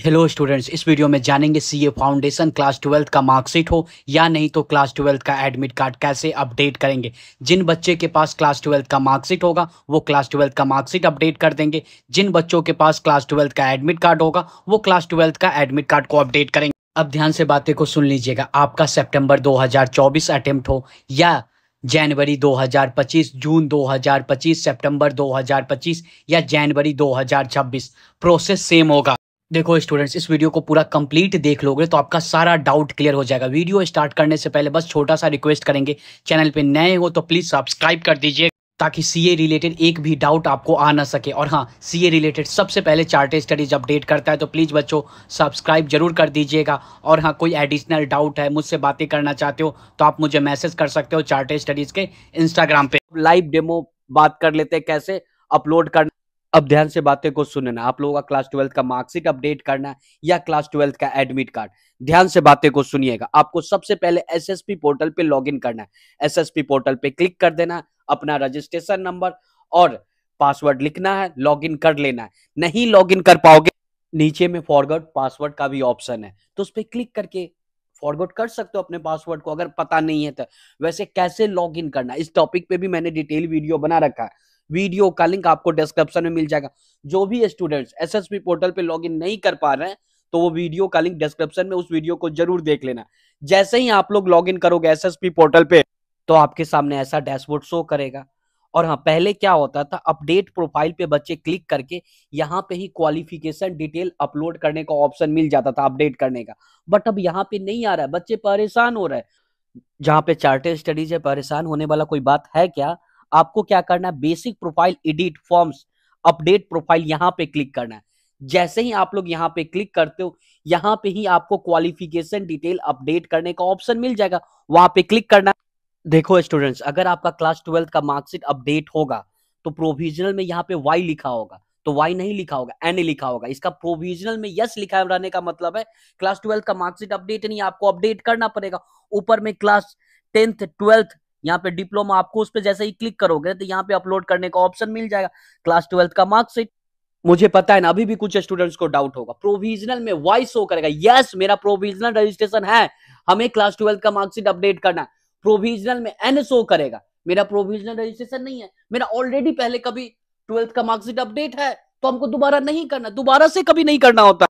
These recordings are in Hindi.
हेलो स्टूडेंट्स इस वीडियो में जानेंगे सीए फाउंडेशन क्लास ट्वेल्थ का मार्कशीट हो या नहीं तो क्लास ट्वेल्थ का एडमिट कार्ड कैसे अपडेट करेंगे जिन बच्चे के पास क्लास ट्वेल्थ का मार्कशीट होगा वो क्लास ट्वेल्थ का मार्कशीट अपडेट कर देंगे जिन बच्चों के पास क्लास ट्वेल्थ का एडमिट कार्ड होगा वो क्लास ट्वेल्थ का एडमिट कार्ड को अपडेट करेंगे अब ध्यान से बातें को सुन लीजिएगा आपका सेप्टेम्बर 2024 अटेम्प्ट हो या जनवरी 2025, जून 2025, सितंबर 2025 या जनवरी 2026 प्रोसेस सेम होगा देखो स्टूडेंट्स इस वीडियो को पूरा कंप्लीट देख लोगे तो आपका सारा डाउट क्लियर हो जाएगा वीडियो स्टार्ट करने से पहले बस छोटा सा रिक्वेस्ट करेंगे चैनल पे नए हो तो प्लीज़ सब्सक्राइब कर दीजिए ताकि सीए रिलेटेड एक भी डाउट आपको आ ना सके और हाँ सीए रिलेटेड सबसे पहले चार्ट स्टडीज अपडेट करता है तो प्लीज़ बच्चों सब्सक्राइब जरूर कर दीजिएगा और हाँ कोई एडिशनल डाउट है मुझसे बातें करना चाहते हो तो आप मुझे मैसेज कर सकते हो चार्ट स्टडीज के इंस्टाग्राम पे लाइव डेमो बात कर लेते हैं कैसे अपलोड कर अब ध्यान से बातें को सुनना आप लोगों का क्लास ट्वेल्थ का मार्क्सिट अपडेट करना या क्लास ट्वेल्थ का एडमिट कार्ड ध्यान से बातें को सुनिएगा आपको सबसे पहले एसएसपी पोर्टल पे लॉगिन करना है एसएसपी पोर्टल पे क्लिक कर देना अपना रजिस्ट्रेशन नंबर और पासवर्ड लिखना है लॉगिन कर लेना है नहीं लॉगिन कर पाओगे नीचे में फॉरवर्ड पासवर्ड का भी ऑप्शन है तो उस पर क्लिक करके फॉरवर्ड कर सकते हो अपने पासवर्ड को अगर पता नहीं है तो वैसे कैसे लॉग इन करना इस टॉपिक पे भी मैंने डिटेल वीडियो बना रखा है वीडियो का लिंक आपको डिस्क्रिप्शन में मिल जाएगा जो भी स्टूडेंट्स एसएसपी पोर्टल पे लॉगिन नहीं कर पा रहे हैं तो वो वीडियो का लिंक डिस्क्रिप्शन में उस वीडियो को जरूर देख लेना जैसे ही आप लोग लॉग इन करोगे एसएसपी पोर्टल पे तो आपके सामने ऐसा डैशबोर्ड शो करेगा और हाँ पहले क्या होता था अपडेट प्रोफाइल पे बच्चे क्लिक करके यहाँ पे ही क्वालिफिकेशन डिटेल अपलोड करने का ऑप्शन मिल जाता था अपडेट करने का बट अब यहाँ पे नहीं आ रहा है बच्चे परेशान हो रहे हैं जहाँ पे चार्टेड स्टडीज है परेशान होने वाला कोई बात है क्या आपको क्या करना है basic profile edit forms update profile यहाँ पे क्लिक करना है जैसे ही आप लोग यहाँ पे क्लिक करते हो यहाँ पे ही आपको क्वालिफिकेशन डिटेल अपडेट करने का ऑप्शन मिल जाएगा वहां पे क्लिक करना देखो स्टूडेंट्स अगर आपका क्लास ट्वेल्थ का मार्कशीट अपडेट होगा तो प्रोविजनल में यहाँ पे वाई लिखा होगा तो वाई नहीं लिखा होगा एन लिखा होगा इसका प्रोविजनल में यस लिखा रहने का मतलब है क्लास ट्वेल्थ का मार्कशीट अपडेट नहीं आपको अपडेट करना पड़ेगा ऊपर में क्लास टेंथ ट्वेल्थ यहाँ पे डिप्लोमा आपको उस पर जैसे ही क्लिक करोगे तो यहाँ पे अपलोड करने का ऑप्शन मिल जाएगा क्लास ट्वेल्थ का मार्क्सिट मुझे पता है ना अभी भी कुछ स्टूडेंट्स को डाउट होगा प्रोविजनल में वॉइस शो करेगा यस मेरा प्रोविजनल रजिस्ट्रेशन है हमें क्लास ट्वेल्थ का मार्कशीट अपडेट करना है प्रोविजनल में एन शो करेगा मेरा प्रोविजनल रजिस्ट्रेशन नहीं है मेरा ऑलरेडी पहले कभी ट्वेल्थ का मार्कशीट अपडेट है तो हमको दोबारा नहीं करना दोबारा से कभी नहीं करना होता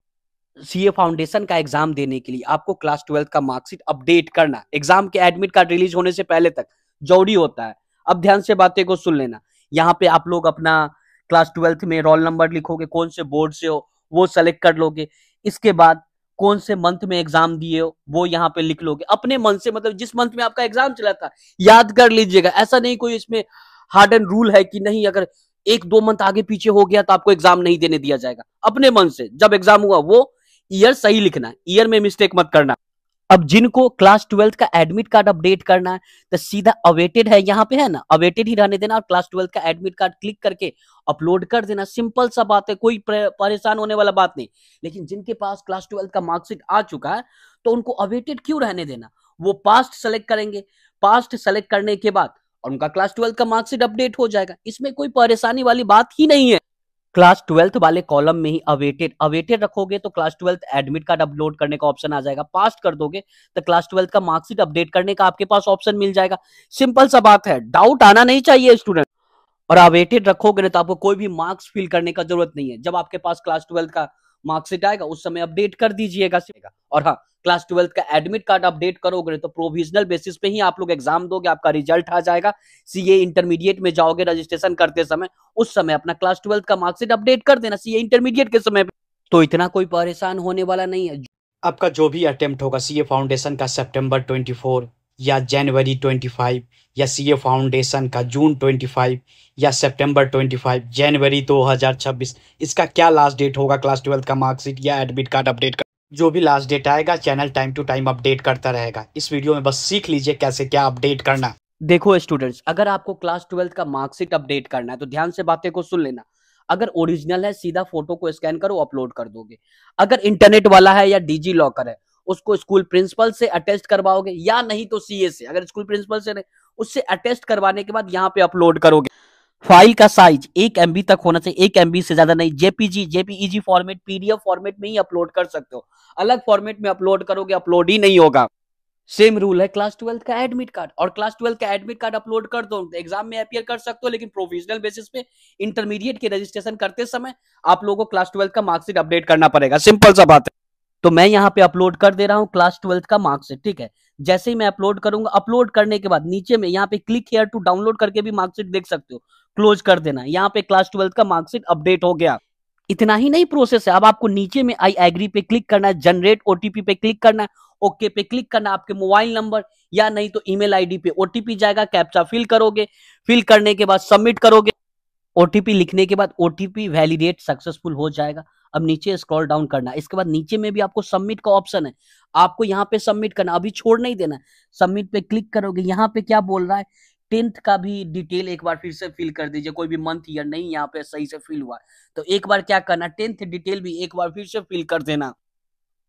सीए फाउंडेशन का एग्जाम देने के लिए आपको क्लास ट्वेल्थ का मार्कशीट अपडेट करना एग्जाम के एडमिट कार्ड रिलीज होने से पहले तक जरूरी होता है अब ध्यान से बातें को सुन लेना यहाँ पे आप लोग अपना क्लास ट्वेल्थ में रोल नंबर लिखोगे कौन से बोर्ड से हो वो सेलेक्ट कर लोगे इसके बाद कौन से मंथ में एग्जाम दिए हो वो यहाँ पे लिख लोगे अपने मन से मतलब जिस मंथ में आपका एग्जाम चला था याद कर लीजिएगा ऐसा नहीं कोई इसमें हार्ड एंड रूल है कि नहीं अगर एक दो मंथ आगे पीछे हो गया तो आपको एग्जाम नहीं देने दिया जाएगा अपने मन से जब एग्जाम हुआ वो ईयर सही लिखना ईयर में मिस्टेक मत करना अब जिनको क्लास ट्वेल्थ का एडमिट कार्ड अपडेट करना है तो सीधा अवेटेड है यहाँ पे है ना अवेटेड ही रहने देना और क्लास ट्वेल्थ का एडमिट कार्ड क्लिक करके अपलोड कर देना सिंपल सा बात है कोई परेशान होने वाला बात नहीं लेकिन जिनके पास क्लास ट्वेल्थ का मार्कशीट आ चुका है तो उनको अवेटेड क्यों रहने देना वो पास्ट सेलेक्ट करेंगे पास्ट सेलेक्ट करने के बाद उनका क्लास ट्वेल्थ का मार्कशीट अपडेट हो जाएगा इसमें कोई परेशानी वाली बात ही नहीं है क्लास ट्वेल्थ वाले कॉलम में ही अवेटेड अवेटेड रखोगे तो class twelfth admit card upload करने का ऑप्शन आ जाएगा पास्ट कर दोगे तो क्लास ट्वेल्थ का मार्कशीट अपडेट करने का आपके पास ऑप्शन मिल जाएगा सिंपल सा बात है डाउट आना नहीं चाहिए स्टूडेंट और अवेटेड रखोगे ना तो आपको कोई भी मार्क्स फिल करने का जरूरत नहीं है जब आपके पास क्लास ट्वेल्थ का मार्कशीट आएगा उस समय अपडेट कर दीजिएगा और हाँ क्लास ट्वेल्थ का एडमिट कार्ड अपडेट करोगे तो प्रोविजनल बेसिस पे ही आप लोग एग्जाम दोगे आपका रिजल्ट आ जाएगा सीए इंटरमीडिएट में जाओगे रजिस्ट्रेशन करते समय उस समय अपना क्लास ट्वेल्थ का मार्कशीट अपडेट कर देना सीए इंटरमीडिएट के समय पे तो इतना कोई परेशान होने वाला नहीं है आपका जो भी अटेम्प्ट होगा सीए फाउंडेशन का सेप्टेम्बर ट्वेंटी या जनवरी 25 या सीए फाउंडेशन का जून 25 या सितंबर 25 जनवरी 2026 इसका क्या लास्ट डेट होगा क्लास ट्वेल्थ का मार्कशीट या एडमिट कार्ड अपडेट कर जो भी लास्ट डेट आएगा channel time to time update करता रहेगा इस वीडियो में बस सीख लीजिए कैसे क्या अपडेट करना देखो स्टूडेंट्स अगर आपको क्लास ट्वेल्थ का मार्कशीट अपडेट करना है तो ध्यान से बातें को सुन लेना अगर ओरिजिनल है सीधा फोटो को स्कैन करो अपलोड कर दोगे अगर इंटरनेट वाला है या डिजी लॉकर है उसको स्कूल प्रिंसिपल से अटेस्ट करवाओगे या नहीं तो सीए से अगर स्कूल प्रिंसिपल से नहीं उससे अटेस्ट करवाने के बाद यहाँ पे अपलोड करोगे फाइल का साइज एक एम तक होना चाहिए एक एम से ज्यादा नहीं JPG JPEG format PDF format में ही अपलोड कर सकते हो अलग फॉर्मेट में अपलोड करोगे अपलोड ही नहीं होगा सेम रूल है क्लास ट्वेल्थ का एडमिट कार्ड और क्लास ट्वेल्थ का एडमिट कार्ड अपलोड कर दो एग्जाम में अपियर कर सकते हो लेकिन प्रोविजनल बेसिस पे इंटरमीडिएट के रजिस्ट्रेशन करते समय आप लोगों को क्लास ट्वेल्थ का मार्कशीट अपडेट करना पड़ेगा सिंपल सा बात है तो मैं यहाँ पे अपलोड कर दे रहा हूँ क्लास ट्वेल्थ का मार्क्सिट ठीक है जैसे ही मैं अपलोड करूंगा अपलोड करने के बाद नीचे में यहाँ पे क्लिक हेयर टू डाउनलोड करके भी मार्क्सिट देख सकते हो क्लोज कर देना यहाँ पे क्लास ट्वेल्थ का मार्क्सिट अपडेट हो गया इतना ही नहीं प्रोसेस है अब आपको नीचे में आई एग्री पे क्लिक करना है जनरेट ओटीपी पे क्लिक करना है ओके पे क्लिक करना आपके मोबाइल नंबर या नहीं तो ईमेल आईडी पे ओटीपी जाएगा कैप्चा फिल करोगे फिल करने के बाद सबमिट करोगे ओटीपी लिखने के बाद ओटीपी वैलिडेट सक्सेसफुल हो जाएगा अब नीचे स्क्रॉल डाउन करना इसके बाद नीचे में भी आपको सबमिट का ऑप्शन है आपको यहाँ पे सबमिट करना अभी छोड़ नहीं देना सबमिट पे क्लिक करोगे यहाँ पे क्या बोल रहा है टेंथ का भी डिटेल एक बार फिर से फिल कर दीजिए कोई भी मंथ ईयर नहीं यहाँ पे सही से फिल हुआ तो एक बार क्या करना टेंथ डिटेल भी एक बार फिर से फिल कर देना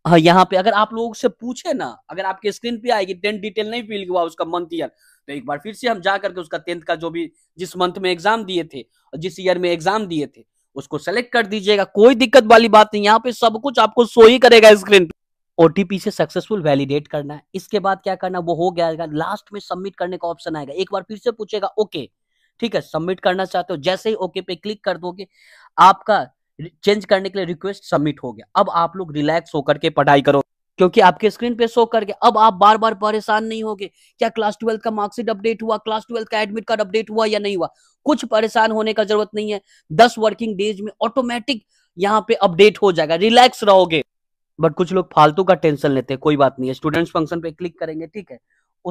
हाँ यहाँ पे अगर आप लोगों से पूछे ना अगर आपके स्क्रीन पे आएगी टेंथ डिटेल नहीं फिल हुआ उसका मंथ ईयर तो एक बार फिर से हम जा करके उसका टेंथ का जो भी जिस मंथ में एग्जाम दिए थे और जिस ईयर में एग्जाम दिए थे उसको सेलेक्ट कर दीजिएगा कोई दिक्कत वाली बात नहीं यहाँ पे सब कुछ आपको सो ही करेगा स्क्रीन पे ओटीपी से सक्सेसफुल वैलिडेट करना है इसके बाद क्या करना वो हो गया लास्ट में सबमिट करने का ऑप्शन आएगा एक बार फिर से पूछेगा ओके ठीक है सबमिट करना चाहते हो जैसे ही ओके पे क्लिक कर दोगे आपका चेंज करने के लिए रिक्वेस्ट सबमिट हो गया अब आप लोग रिलैक्स होकर के पढ़ाई करो क्योंकि आपके स्क्रीन पे शो करके अब आप बार बार परेशान नहीं होगे क्या क्लास ट्वेल्थ का मार्कशीट अपडेट हुआ क्लास ट्वेल्थ का एडमिट कार्ड अपडेट हुआ या नहीं हुआ कुछ परेशान होने का जरूरत नहीं है दस वर्किंग डेज में ऑटोमेटिक यहाँ पे अपडेट हो जाएगा रिलैक्स रहोगे बट कुछ लोग फालतू का टेंशन लेते हैं कोई बात नहीं है स्टूडेंट्स फंक्शन पे क्लिक करेंगे ठीक है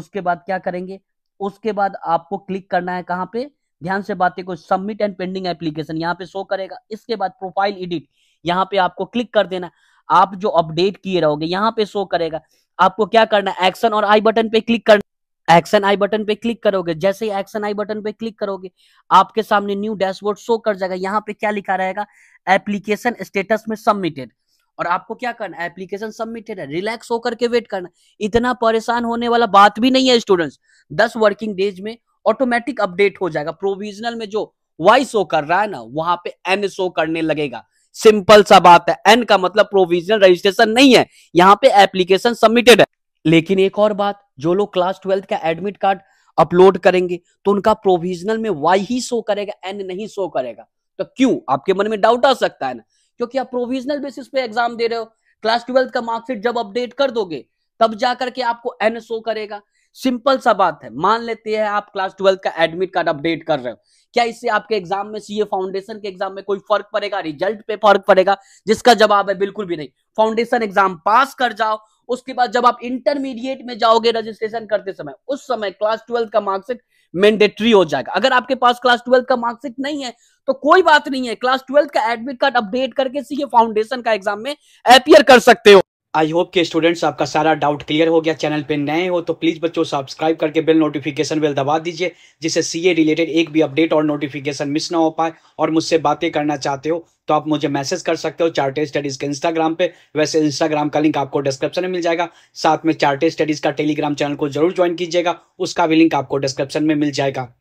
उसके बाद क्या करेंगे उसके बाद आपको क्लिक करना है कहाँ पे ध्यान से बातें को सबमिट एंड पेंडिंग एप्लीकेशन यहाँ पे शो करेगा इसके बाद प्रोफाइल एडिट यहाँ पे आपको क्लिक कर देना आप जो अपडेट किए रहोगे यहाँ पे शो करेगा आपको क्या करना एक्शन और आई बटन पे क्लिक करना एक्शन आई बटन पे क्लिक करोगे जैसे ही एक्शन आई बटन पे क्लिक करोगे आपके सामने न्यू डैशबोर्ड शो कर जाएगा यहाँ पे क्या लिखा रहेगा एप्लीकेशन स्टेटस में सबमिटेड और आपको क्या करना एप्लीकेशन सबमिटेड है रिलैक्स होकर के वेट करना इतना परेशान होने वाला बात भी नहीं है स्टूडेंट्स दस वर्किंग डेज में ऑटोमेटिक अपडेट हो जाएगा प्रोविजनल में जो वाई शो कर रहा है ना वहां पे एन शो करने लगेगा सिंपल सा बात है एन का मतलब प्रोविजनल रजिस्ट्रेशन नहीं है यहाँ पे एप्लीकेशन सबमिटेड है लेकिन एक और बात जो लोग क्लास ट्वेल्थ का एडमिट कार्ड अपलोड करेंगे तो उनका प्रोविजनल में वाई ही शो करेगा एन नहीं शो करेगा तो क्यों आपके मन में डाउट आ सकता है ना क्योंकि आप प्रोविजनल बेसिस पे एग्जाम दे रहे हो क्लास ट्वेल्थ का मार्कशीट जब अपडेट कर दोगे तब जाकर के आपको एन शो करेगा सिंपल सा बात है मान लेते हैं आप क्लास ट्वेल्थ का एडमिट कार्ड अपडेट कर रहे हो क्या इससे आपके एग्जाम में सीए फाउंडेशन के एग्जाम में कोई फर्क पड़ेगा रिजल्ट पे फर्क पड़ेगा जिसका जवाब है बिल्कुल भी नहीं फाउंडेशन एग्जाम पास कर जाओ उसके बाद जब आप इंटरमीडिएट में जाओगे रजिस्ट्रेशन करते समय उस समय क्लास ट्वेल्थ का मार्क्सिट मैंडेटरी हो जाएगा अगर आपके पास क्लास ट्वेल्थ का मार्क्सिट नहीं है तो कोई बात नहीं है क्लास ट्वेल्थ का एडमिट कार्ड अपडेट करके सीए फाउंडेशन का एग्जाम में अपियर कर सकते हो आई होप के स्टूडेंट्स आपका सारा डाउट क्लियर हो गया चैनल पे नए हो तो प्लीज़ बच्चों सब्सक्राइब करके बेल नोटिफिकेशन बेल दबा दीजिए जिससे सीए रिलेटेड एक भी अपडेट और नोटिफिकेशन मिस ना हो पाए और मुझसे बातें करना चाहते हो तो आप मुझे मैसेज कर सकते हो चार्टेड स्टडीज़ के इंस्टाग्राम पे वैसे इंस्टाग्राम का लिंक आपको डिस्क्रिप्शन में मिल जाएगा साथ में चार्टेड स्टडीज़ का टेलीग्राम चैनल को जरूर ज्वाइन कीजिएगा उसका भी लिंक आपको डिस्क्रिप्शन में मिल जाएगा